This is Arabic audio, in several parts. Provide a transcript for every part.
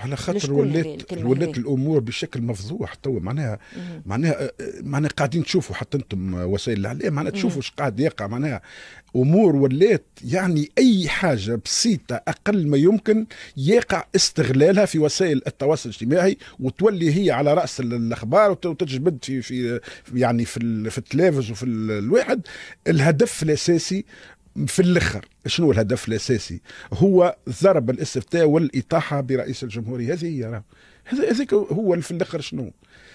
على خاطر ولات ولات الامور بشكل مفضوح توا معناها معناها آه، آه، معناها قاعدين تشوفوا حتى انتم وسائل الاعلام معناها تشوفوا ايش قاعد يقع معناها امور ولات يعني اي حاجه بسيطه اقل ما يمكن يقع استغلالها في وسائل التواصل الاجتماعي وتولي هي على راس الاخبار وتجبد في في يعني في في التلفز وفي الواحد الهدف الاساسي في الاخر شنو الهدف الاساسي هو ضرب الاستفتاء والاطاحه برئيس الجمهوريه هذه هي هذاك هو في الاخر شنو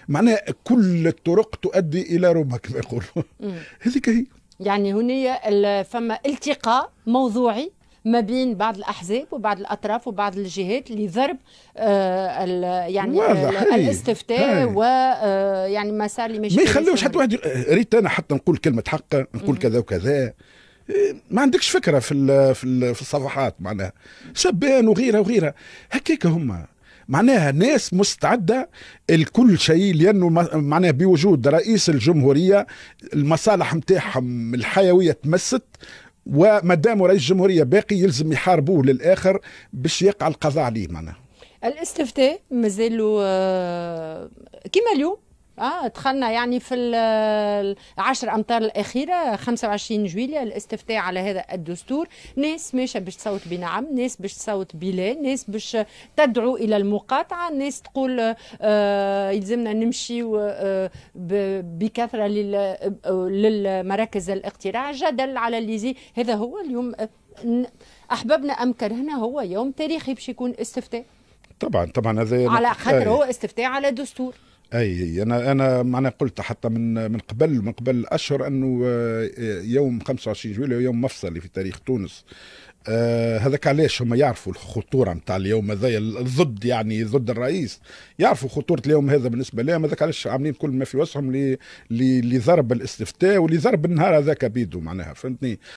معناها كل الطرق تؤدي الى روما كما يقولوا هذيك هي يعني هنية فما التقاء موضوعي ما بين بعض الاحزاب وبعض الاطراف وبعض الجهات لضرب آه، يعني واضح الاستفتاء و آه، يعني مسار اللي ما يخلوش حتى واحد آه، ريت انا حتى نقول كلمه حق نقول كذا وكذا ما عندكش فكره في في, في الصفحات معناها شبان وغيره وغيره هكاك هما معناها ناس مستعدة لكل شيء لأنه معناها بوجود رئيس الجمهورية المصالح نتاعهم الحيوية تمست وما دام رئيس الجمهورية باقي يلزم يحاربوه للآخر باش يقع القضاء عليه معناها الاستفتاء مازالوا آه، كما اليوم اه دخلنا يعني في العشر امتار الاخيره 25 جويليا الاستفتاء على هذا الدستور ناس ماشيه باش تصوت بنعم ناس باش تصوت بلا ناس باش تدعو الى المقاطعه ناس تقول آه يلزمنا نمشي آه بكثره للمراكز الاقتراع جدل على الليزي هذا هو اليوم آه، احببنا ام كرهنا هو يوم تاريخي باش يكون استفتاء طبعا طبعا هذا على يعني خاطر آه. هو استفتاء على دستور اي انا انا معنا قلت حتى من من قبل من قبل اشهر انه آه، يوم 25 جويلية يوم مفصلي في تاريخ تونس آه هذاك علاش هما يعرفوا الخطوره نتاع اليوم هذايا ضد يعني ضد الرئيس يعرفوا خطوره اليوم هذا بالنسبه لهم هذاك علاش عاملين كل ما في وسعهم لضرب الاستفتاء ولضرب النهار هذاك بيدو معناها فهمتني